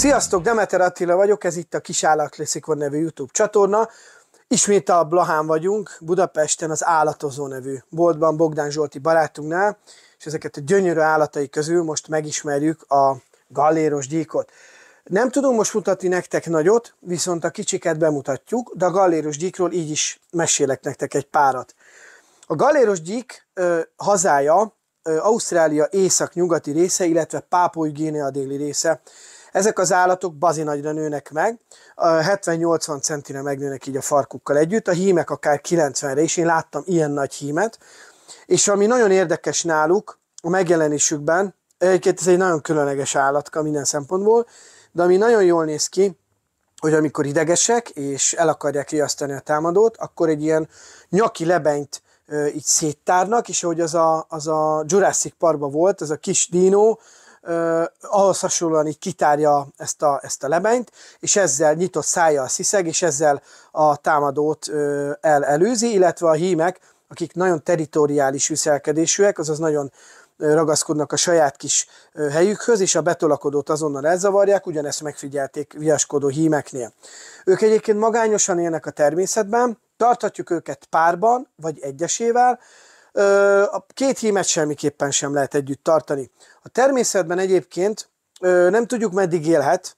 Sziasztok, Demeter Attila vagyok, ez itt a Kis Állatkliszikon nevű YouTube csatorna. Ismét a Blahán vagyunk, Budapesten az Állatozó nevű boltban Bogdán Zsolti barátunknál, és ezeket a gyönyörű állatai közül most megismerjük a galléros gyíkot. Nem tudom most mutatni nektek nagyot, viszont a kicsiket bemutatjuk, de a galléros gyíkról így is mesélek nektek egy párat. A galléros gyík ö, hazája ö, Ausztrália észak-nyugati része, illetve Pápoi Guinea déli része. Ezek az állatok bazi nagyra nőnek meg, 70-80 centire megnőnek így a farkukkal együtt, a hímek akár 90-re is, én láttam ilyen nagy hímet, és ami nagyon érdekes náluk, a megjelenésükben, egyébként ez egy nagyon különleges állatka minden szempontból, de ami nagyon jól néz ki, hogy amikor idegesek, és el akarják riasztani a támadót, akkor egy ilyen nyaki lebenyt így széttárnak, és ahogy az a, az a Jurassic Parkban volt, az a kis dinó, eh, ahhoz hasonlóan így kitárja ezt a, ezt a lebenyt, és ezzel nyitott a sziszeg, és ezzel a támadót eh, elelőzi, illetve a hímek, akik nagyon teritoriális viselkedésűek, azaz nagyon ragaszkodnak a saját kis helyükhöz, és a betolakodót azonnal elzavarják, ugyanezt megfigyelték viaskodó hímeknél. Ők egyébként magányosan élnek a természetben, tarthatjuk őket párban, vagy egyesével, a két hímet semmiképpen sem lehet együtt tartani. A természetben egyébként nem tudjuk meddig élhet,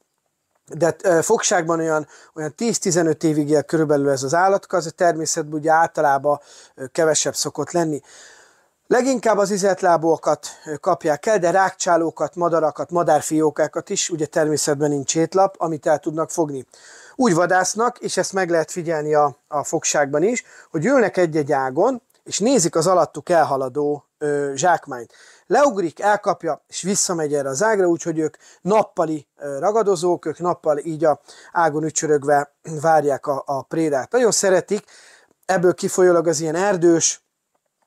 de fogságban olyan, olyan 10-15 évig él körülbelül ez az állatka, az a természetben ugye általában kevesebb szokott lenni. Leginkább az izetlábúakat kapják el, de rákcsálókat, madarakat, madárfiókákat is, ugye természetben nincs étlap, amit el tudnak fogni. Úgy vadásznak, és ezt meg lehet figyelni a, a fogságban is, hogy ülnek egy-egy ágon, és nézik az alattuk elhaladó ö, zsákmányt. Leugrik, elkapja, és visszamegy erre az ágra, úgyhogy ők nappali ragadozók, ők nappal így a ágon ücsörögve várják a, a prédát. Nagyon szeretik, ebből kifolyólag az ilyen erdős,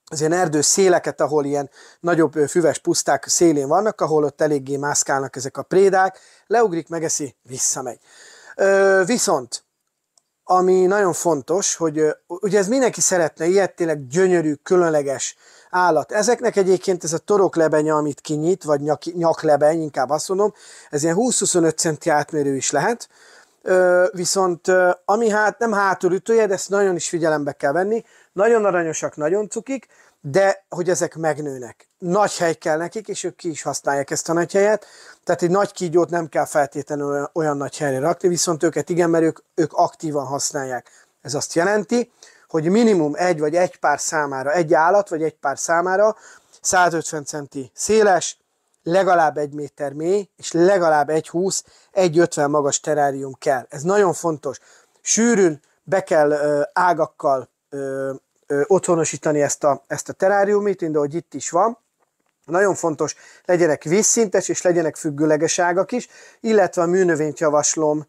az ilyen erdős széleket, ahol ilyen nagyobb füves puszták szélén vannak, ahol ott eléggé mászkálnak ezek a prédák, leugrik, megeszi, visszamegy. Ö, viszont ami nagyon fontos, hogy ugye ez mindenki szeretne ilyet, tényleg gyönyörű, különleges állat. Ezeknek egyébként ez a toroklebenye, amit kinyit, vagy nyak, nyaklebeny, inkább azt mondom, ez ilyen 20-25 centi átmérő is lehet, viszont ami hát nem hátulütője, de ezt nagyon is figyelembe kell venni, nagyon aranyosak, nagyon cukik, de hogy ezek megnőnek. Nagy hely kell nekik, és ők ki is használják ezt a nagy helyet, tehát egy nagy kígyót nem kell feltétlenül olyan, olyan nagy helyre rakni, viszont őket igen, mert ők, ők aktívan használják. Ez azt jelenti, hogy minimum egy vagy egy pár számára, egy állat vagy egy pár számára 150 centi széles, legalább egy méter mély, és legalább egy egy 50 magas terárium kell. Ez nagyon fontos. Sűrűn be kell ö, ágakkal ö, ö, otthonosítani ezt a, ezt a teráriumit, mint ahogy itt is van. Nagyon fontos, legyenek vízszintes és legyenek függőleges ágak is, illetve a műnövényt javaslom.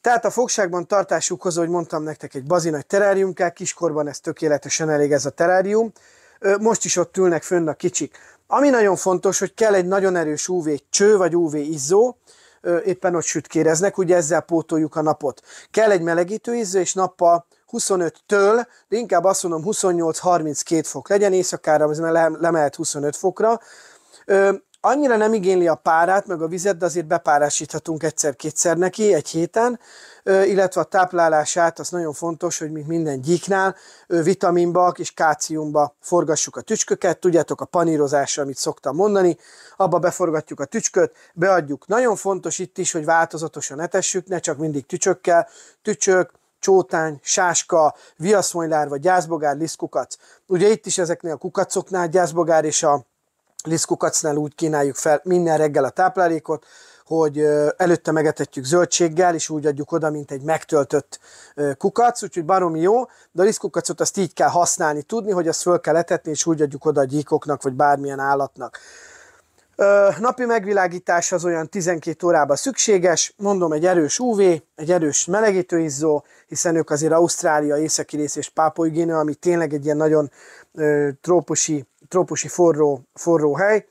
Tehát a fogságban tartásukhoz, hogy mondtam nektek, egy bazinagy terárium kell, kiskorban ez tökéletesen elég ez a terárium. Most is ott ülnek fönn a kicsik. Ami nagyon fontos, hogy kell egy nagyon erős UV cső vagy UV izzó, éppen ott sütkéreznek, ugye ezzel pótoljuk a napot. Kell egy melegítő izzó, és nappal 25-től, de inkább azt mondom 28-32 fok legyen, éjszakára ez lemehet 25 fokra, annyira nem igényli a párát, meg a vizet, de azért bepárásíthatunk egyszer-kétszer neki egy héten, illetve a táplálását, az nagyon fontos, hogy mint minden gyíknál, vitaminba és káciumba forgassuk a tücsköket, tudjátok a panírozásra, amit szoktam mondani, abba beforgatjuk a tücsköt, beadjuk. Nagyon fontos itt is, hogy változatosan etessük, ne csak mindig tücsökkel, tücsök, csótány, sáska, viaszmonylár vagy gyászbogár liszkukac. Ugye itt is ezeknél a kukacoknál gyászbogár és a liszkukacnál úgy kínáljuk fel minden reggel a táplálékot, hogy előtte megetetjük zöldséggel, és úgy adjuk oda, mint egy megtöltött kukac, úgyhogy baromi jó, de a liszkukacot azt így kell használni, tudni, hogy azt föl kell etetni, és úgy adjuk oda a gyíkoknak, vagy bármilyen állatnak. Napi megvilágítás az olyan 12 órában szükséges, mondom egy erős UV, egy erős melegítőizzó, hiszen ők azért Ausztrália északi rész és Pápolygénő, ami tényleg egy ilyen nagyon trópusi trópusi forró, forró hely.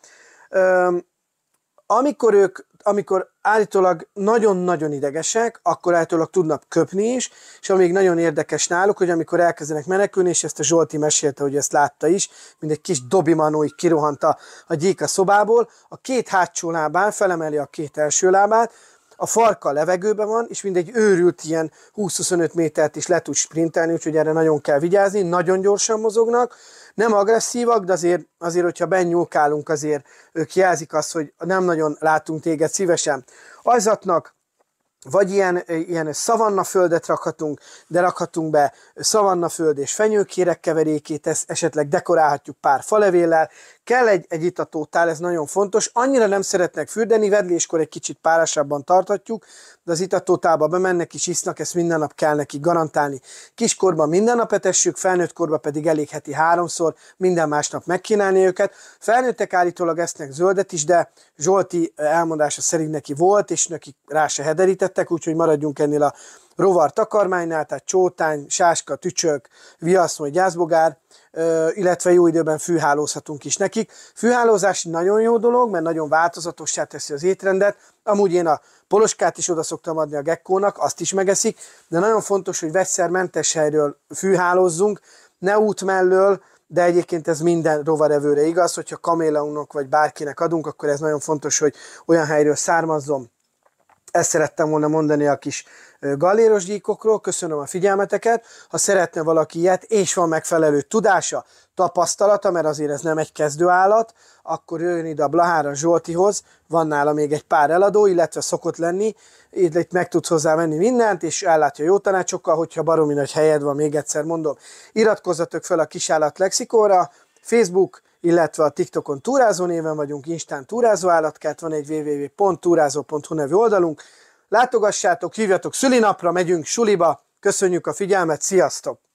Amikor ők, amikor állítólag nagyon-nagyon idegesek, akkor állítólag tudnak köpni is, és amíg nagyon érdekes náluk, hogy amikor elkezdenek menekülni, és ezt a Zsolti mesélte, hogy ezt látta is, mint egy kis dobimanó így kirohant a, a gyík a szobából, a két hátsó lábán felemeli a két első lábát, a farka levegőben van, és mindegy őrült ilyen 20-25 métert is le tud sprintelni, úgyhogy erre nagyon kell vigyázni, nagyon gyorsan mozognak, nem agresszívak, de azért, azért hogyha bennyúlkálunk, azért ők jelzik azt, hogy nem nagyon látunk téged szívesen. Ajzatnak vagy ilyen, ilyen szavanna földet rakhatunk, de rakhatunk be szavanna föld és fenyőkérek keverékét, ezt esetleg dekorálhatjuk pár falevéllel. Kell egy, egy itatótál, ez nagyon fontos. Annyira nem szeretnek fürdeni, vedléskor egy kicsit párásabban tartatjuk, de az itatótálba bemennek és isznak, ezt minden nap kell neki garantálni. Kiskorban minden nap etessük, felnőtt korban pedig elég heti háromszor, minden másnap megkínálni őket. Felnőttek állítólag esznek zöldet is, de Zsolti eh, elmondása szerint neki volt, és neki rá se hederített, lettek, úgyhogy maradjunk ennél a rovar takarmánynál, tehát csótány, sáska, tücsök, vagy gyászbogár, illetve jó időben fűhálózhatunk is nekik. Fűhálózás nagyon jó dolog, mert nagyon változatossá teszi az étrendet. Amúgy én a poloskát is oda szoktam adni a gekkónak, azt is megeszik, de nagyon fontos, hogy vegyszermentes helyről fűhálózzunk, ne út mellől, de egyébként ez minden rovarevőre igaz, hogyha kaméleunknak vagy bárkinek adunk, akkor ez nagyon fontos, hogy olyan helyről származzon, ezt szerettem volna mondani a kis galéros gyíkokról. Köszönöm a figyelmeteket. Ha szeretne valaki ilyet, és van megfelelő tudása, tapasztalata, mert azért ez nem egy kezdőállat, akkor jön ide a Blahára Zsoltihoz, van nála még egy pár eladó, illetve szokott lenni, itt meg tudsz hozzá menni mindent, és ellátja jó tanácsokkal, hogyha baromi nagy helyed van, még egyszer mondom. Iratkozzatok fel a Kisállat lexikóra. Facebook, illetve a TikTokon túrázó néven vagyunk, Instán túrázó állatkert, van egy www.túrázó.hu nevű oldalunk. Látogassátok, hívjatok szülinapra, megyünk suliba, köszönjük a figyelmet, sziasztok!